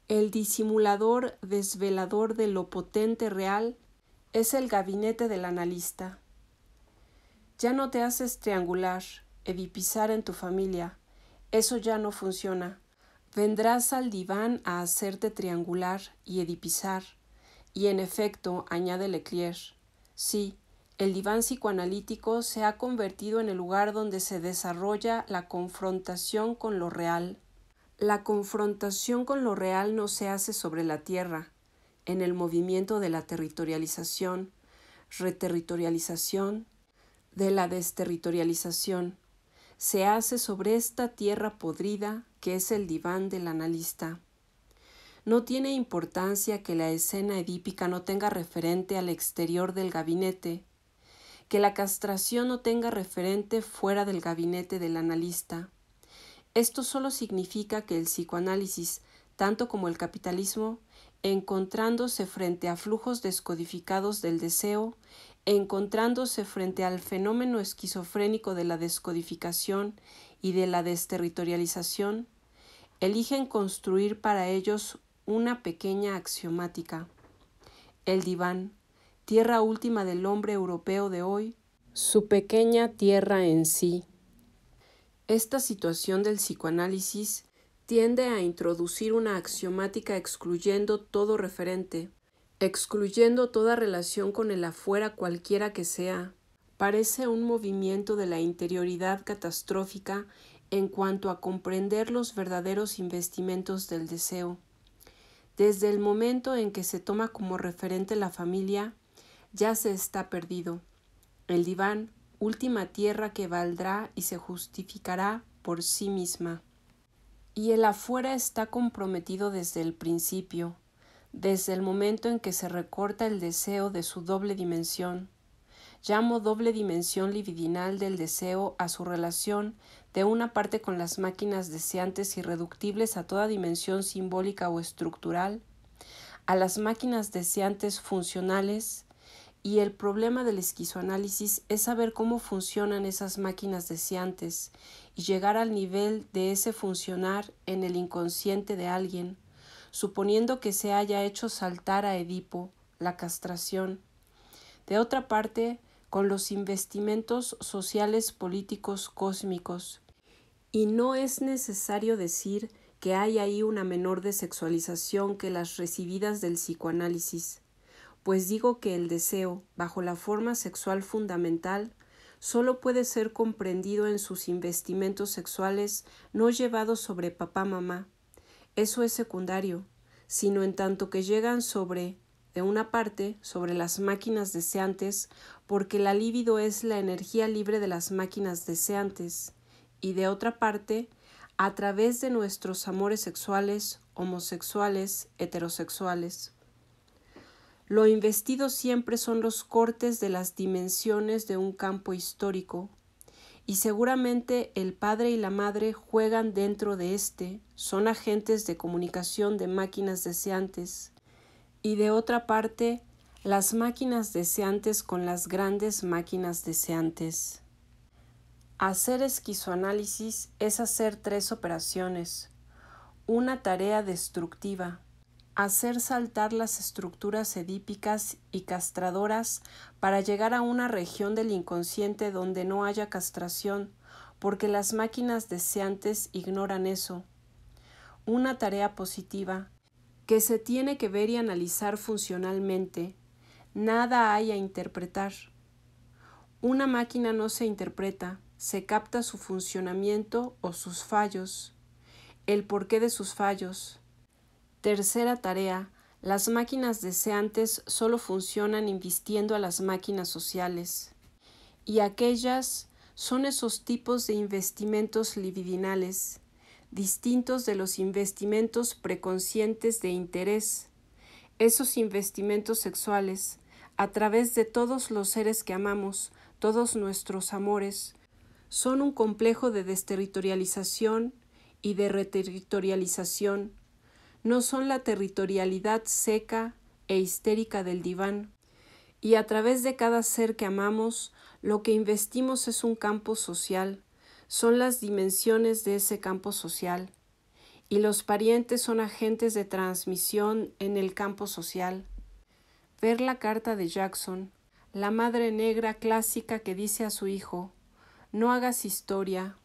el disimulador desvelador de lo potente real, es el gabinete del analista. Ya no te haces triangular, edipizar en tu familia. Eso ya no funciona. Vendrás al diván a hacerte triangular y edipizar. Y en efecto, añade Leclerc, sí, el diván psicoanalítico se ha convertido en el lugar donde se desarrolla la confrontación con lo real. La confrontación con lo real no se hace sobre la tierra, en el movimiento de la territorialización, reterritorialización, de la desterritorialización se hace sobre esta tierra podrida que es el diván del analista. No tiene importancia que la escena edípica no tenga referente al exterior del gabinete, que la castración no tenga referente fuera del gabinete del analista. Esto solo significa que el psicoanálisis, tanto como el capitalismo, encontrándose frente a flujos descodificados del deseo, encontrándose frente al fenómeno esquizofrénico de la descodificación y de la desterritorialización, eligen construir para ellos una pequeña axiomática. El diván, tierra última del hombre europeo de hoy, su pequeña tierra en sí. Esta situación del psicoanálisis tiende a introducir una axiomática excluyendo todo referente, excluyendo toda relación con el afuera cualquiera que sea, parece un movimiento de la interioridad catastrófica en cuanto a comprender los verdaderos investimentos del deseo. Desde el momento en que se toma como referente la familia, ya se está perdido. El diván, última tierra que valdrá y se justificará por sí misma. Y el afuera está comprometido desde el principio, desde el momento en que se recorta el deseo de su doble dimensión. Llamo doble dimensión libidinal del deseo a su relación de una parte con las máquinas deseantes irreductibles a toda dimensión simbólica o estructural, a las máquinas deseantes funcionales, y el problema del esquizoanálisis es saber cómo funcionan esas máquinas deseantes y llegar al nivel de ese funcionar en el inconsciente de alguien suponiendo que se haya hecho saltar a Edipo la castración. De otra parte, con los investimentos sociales políticos cósmicos. Y no es necesario decir que hay ahí una menor desexualización que las recibidas del psicoanálisis, pues digo que el deseo, bajo la forma sexual fundamental, solo puede ser comprendido en sus investimentos sexuales no llevados sobre papá-mamá, eso es secundario, sino en tanto que llegan sobre, de una parte, sobre las máquinas deseantes, porque la libido es la energía libre de las máquinas deseantes, y de otra parte, a través de nuestros amores sexuales, homosexuales, heterosexuales. Lo investido siempre son los cortes de las dimensiones de un campo histórico, y seguramente el padre y la madre juegan dentro de éste, son agentes de comunicación de máquinas deseantes y de otra parte las máquinas deseantes con las grandes máquinas deseantes. Hacer esquizoanálisis es hacer tres operaciones. Una tarea destructiva. Hacer saltar las estructuras edípicas y castradoras para llegar a una región del inconsciente donde no haya castración, porque las máquinas deseantes ignoran eso una tarea positiva, que se tiene que ver y analizar funcionalmente. Nada hay a interpretar. Una máquina no se interpreta, se capta su funcionamiento o sus fallos, el porqué de sus fallos. Tercera tarea, las máquinas deseantes solo funcionan invistiendo a las máquinas sociales. Y aquellas son esos tipos de investimentos libidinales distintos de los investimentos preconscientes de interés, esos investimentos sexuales, a través de todos los seres que amamos, todos nuestros amores, son un complejo de desterritorialización y de reterritorialización, no son la territorialidad seca e histérica del diván, y a través de cada ser que amamos, lo que investimos es un campo social, son las dimensiones de ese campo social y los parientes son agentes de transmisión en el campo social. Ver la carta de Jackson, la madre negra clásica que dice a su hijo, no hagas historia,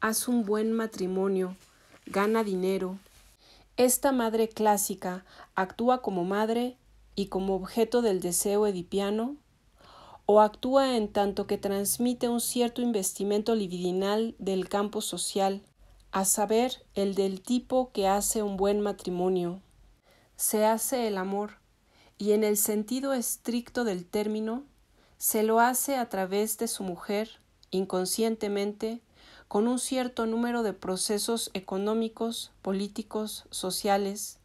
haz un buen matrimonio, gana dinero. Esta madre clásica actúa como madre y como objeto del deseo edipiano o actúa en tanto que transmite un cierto investimento libidinal del campo social, a saber, el del tipo que hace un buen matrimonio. Se hace el amor, y en el sentido estricto del término, se lo hace a través de su mujer, inconscientemente, con un cierto número de procesos económicos, políticos, sociales,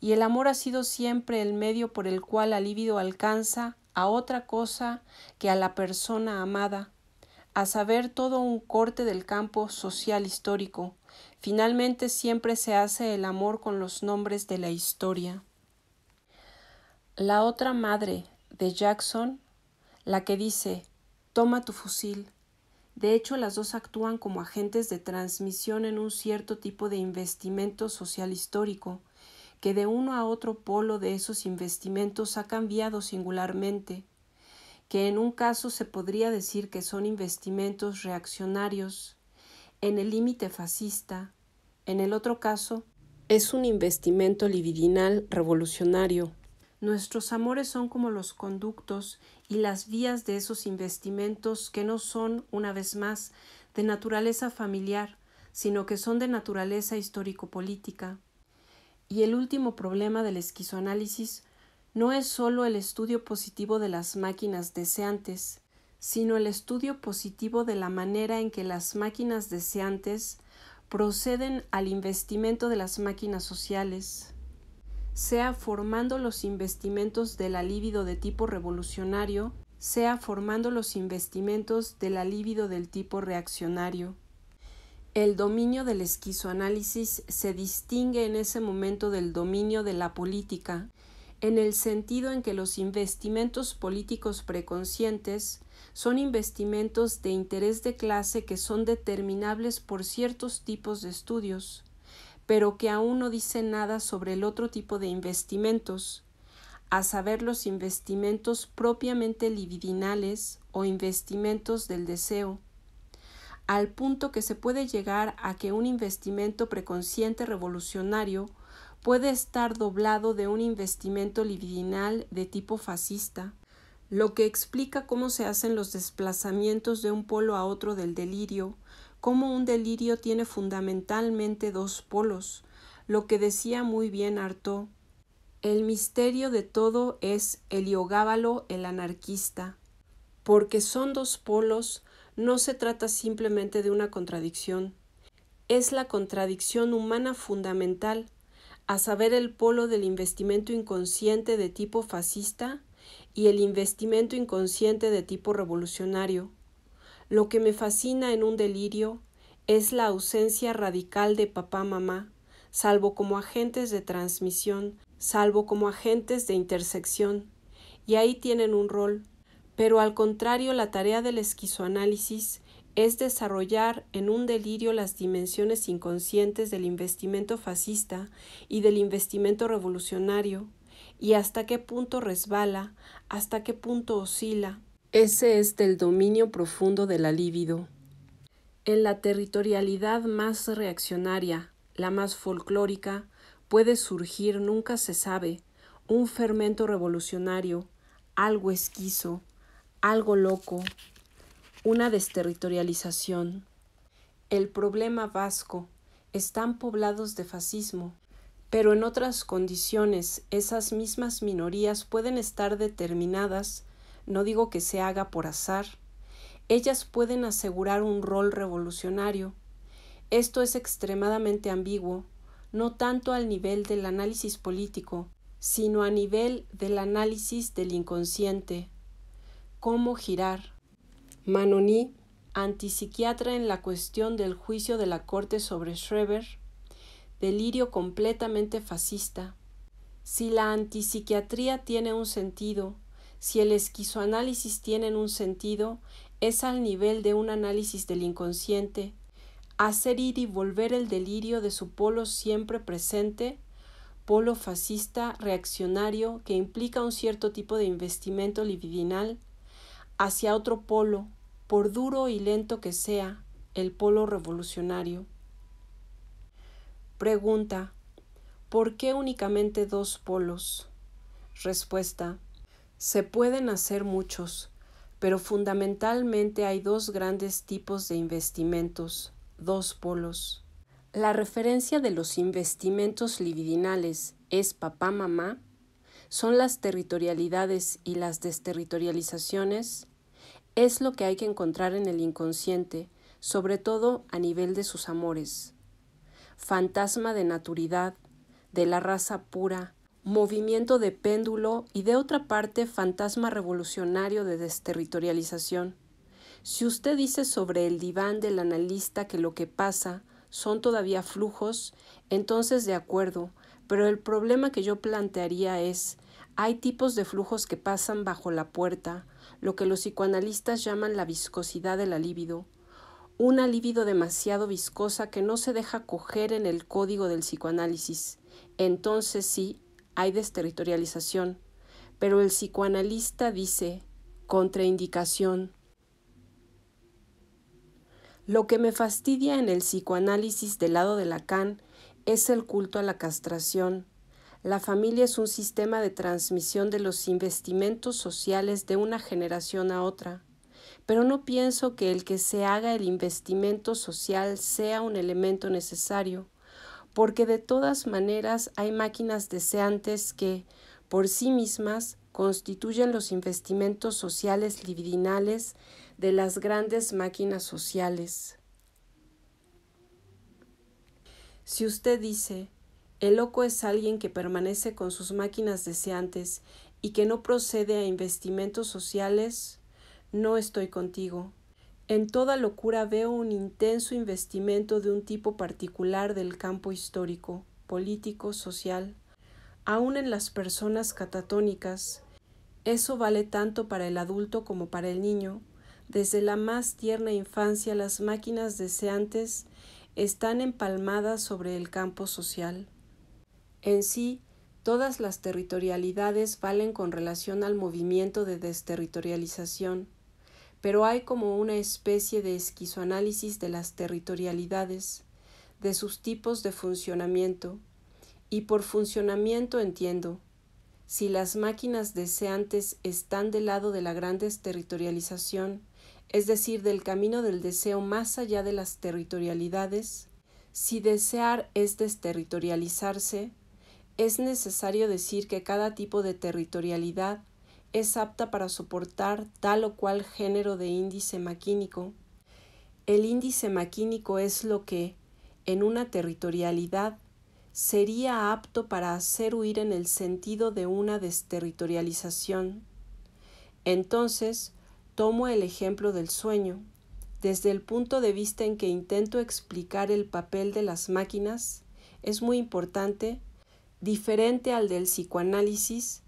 y el amor ha sido siempre el medio por el cual la libido alcanza a otra cosa que a la persona amada, a saber todo un corte del campo social histórico. Finalmente siempre se hace el amor con los nombres de la historia. La otra madre de Jackson, la que dice, toma tu fusil. De hecho, las dos actúan como agentes de transmisión en un cierto tipo de investimento social histórico, que de uno a otro polo de esos investimentos ha cambiado singularmente, que en un caso se podría decir que son investimentos reaccionarios, en el límite fascista, en el otro caso es un investimento libidinal revolucionario. Nuestros amores son como los conductos y las vías de esos investimentos que no son, una vez más, de naturaleza familiar, sino que son de naturaleza histórico-política y el último problema del esquizoanálisis no es sólo el estudio positivo de las máquinas deseantes, sino el estudio positivo de la manera en que las máquinas deseantes proceden al investimento de las máquinas sociales, sea formando los investimentos de la libido de tipo revolucionario, sea formando los investimentos de la libido del tipo reaccionario. El dominio del esquizoanálisis se distingue en ese momento del dominio de la política, en el sentido en que los investimentos políticos preconscientes son investimentos de interés de clase que son determinables por ciertos tipos de estudios, pero que aún no dicen nada sobre el otro tipo de investimentos, a saber los investimentos propiamente libidinales o investimentos del deseo, al punto que se puede llegar a que un investimento preconsciente revolucionario puede estar doblado de un investimento libidinal de tipo fascista, lo que explica cómo se hacen los desplazamientos de un polo a otro del delirio, cómo un delirio tiene fundamentalmente dos polos, lo que decía muy bien Artaud. El misterio de todo es el el anarquista, porque son dos polos no se trata simplemente de una contradicción, es la contradicción humana fundamental, a saber el polo del investimento inconsciente de tipo fascista y el investimento inconsciente de tipo revolucionario. Lo que me fascina en un delirio es la ausencia radical de papá-mamá, salvo como agentes de transmisión, salvo como agentes de intersección, y ahí tienen un rol, pero al contrario la tarea del esquizoanálisis es desarrollar en un delirio las dimensiones inconscientes del investimento fascista y del investimento revolucionario, y hasta qué punto resbala, hasta qué punto oscila. Ese es el dominio profundo de la libido. En la territorialidad más reaccionaria, la más folclórica, puede surgir, nunca se sabe, un fermento revolucionario, algo esquizo, algo loco, una desterritorialización. El problema vasco, están poblados de fascismo, pero en otras condiciones esas mismas minorías pueden estar determinadas, no digo que se haga por azar, ellas pueden asegurar un rol revolucionario. Esto es extremadamente ambiguo, no tanto al nivel del análisis político, sino a nivel del análisis del inconsciente, Cómo girar. Manoní, antipsiquiatra en la cuestión del juicio de la Corte sobre Schreber, delirio completamente fascista. Si la antipsiquiatría tiene un sentido, si el esquizoanálisis tiene un sentido, es al nivel de un análisis del inconsciente, hacer ir y volver el delirio de su polo siempre presente, polo fascista reaccionario que implica un cierto tipo de investimento libidinal, hacia otro polo, por duro y lento que sea, el polo revolucionario. Pregunta. ¿Por qué únicamente dos polos? Respuesta. Se pueden hacer muchos, pero fundamentalmente hay dos grandes tipos de investimentos, dos polos. La referencia de los investimentos libidinales es papá-mamá, son las territorialidades y las desterritorializaciones, es lo que hay que encontrar en el inconsciente, sobre todo a nivel de sus amores. Fantasma de naturidad, de la raza pura, movimiento de péndulo y de otra parte fantasma revolucionario de desterritorialización. Si usted dice sobre el diván del analista que lo que pasa son todavía flujos, entonces de acuerdo, pero el problema que yo plantearía es, hay tipos de flujos que pasan bajo la puerta, lo que los psicoanalistas llaman la viscosidad de la libido, una libido demasiado viscosa que no se deja coger en el código del psicoanálisis. Entonces sí, hay desterritorialización, pero el psicoanalista dice contraindicación. Lo que me fastidia en el psicoanálisis del lado de Lacan es el culto a la castración, la familia es un sistema de transmisión de los investimentos sociales de una generación a otra, pero no pienso que el que se haga el investimento social sea un elemento necesario, porque de todas maneras hay máquinas deseantes que, por sí mismas, constituyen los investimentos sociales libidinales de las grandes máquinas sociales. Si usted dice, el loco es alguien que permanece con sus máquinas deseantes y que no procede a investimentos sociales. No estoy contigo. En toda locura veo un intenso investimento de un tipo particular del campo histórico, político, social. Aún en las personas catatónicas, eso vale tanto para el adulto como para el niño. Desde la más tierna infancia las máquinas deseantes están empalmadas sobre el campo social. En sí, todas las territorialidades valen con relación al movimiento de desterritorialización, pero hay como una especie de esquizoanálisis de las territorialidades, de sus tipos de funcionamiento, y por funcionamiento entiendo, si las máquinas deseantes están del lado de la gran desterritorialización, es decir, del camino del deseo más allá de las territorialidades, si desear es desterritorializarse, es necesario decir que cada tipo de territorialidad es apta para soportar tal o cual género de índice maquínico. El índice maquínico es lo que, en una territorialidad, sería apto para hacer huir en el sentido de una desterritorialización. Entonces, tomo el ejemplo del sueño, desde el punto de vista en que intento explicar el papel de las máquinas, es muy importante diferente al del psicoanálisis,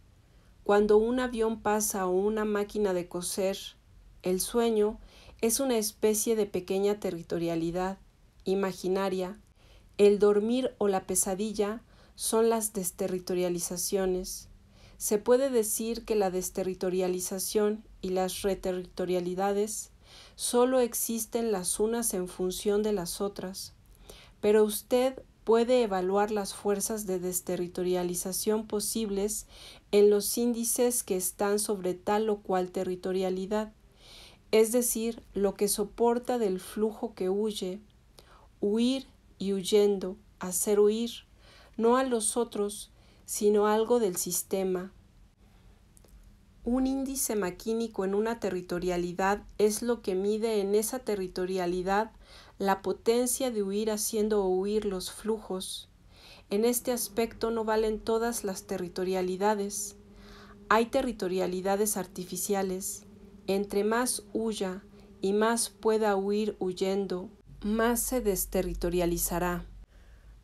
cuando un avión pasa o una máquina de coser, el sueño es una especie de pequeña territorialidad imaginaria, el dormir o la pesadilla son las desterritorializaciones. Se puede decir que la desterritorialización y las reterritorialidades solo existen las unas en función de las otras, pero usted puede evaluar las fuerzas de desterritorialización posibles en los índices que están sobre tal o cual territorialidad, es decir, lo que soporta del flujo que huye, huir y huyendo, hacer huir, no a los otros, sino algo del sistema. Un índice maquínico en una territorialidad es lo que mide en esa territorialidad la potencia de huir haciendo huir los flujos. En este aspecto no valen todas las territorialidades. Hay territorialidades artificiales. Entre más huya y más pueda huir huyendo, más se desterritorializará.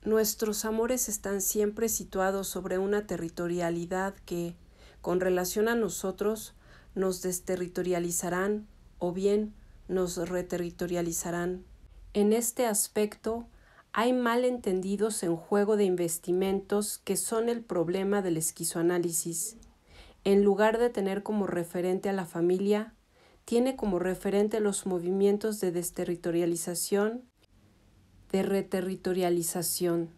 Nuestros amores están siempre situados sobre una territorialidad que, con relación a nosotros, nos desterritorializarán o bien nos reterritorializarán. En este aspecto, hay malentendidos en juego de investimentos que son el problema del esquizoanálisis. En lugar de tener como referente a la familia, tiene como referente los movimientos de desterritorialización, de reterritorialización.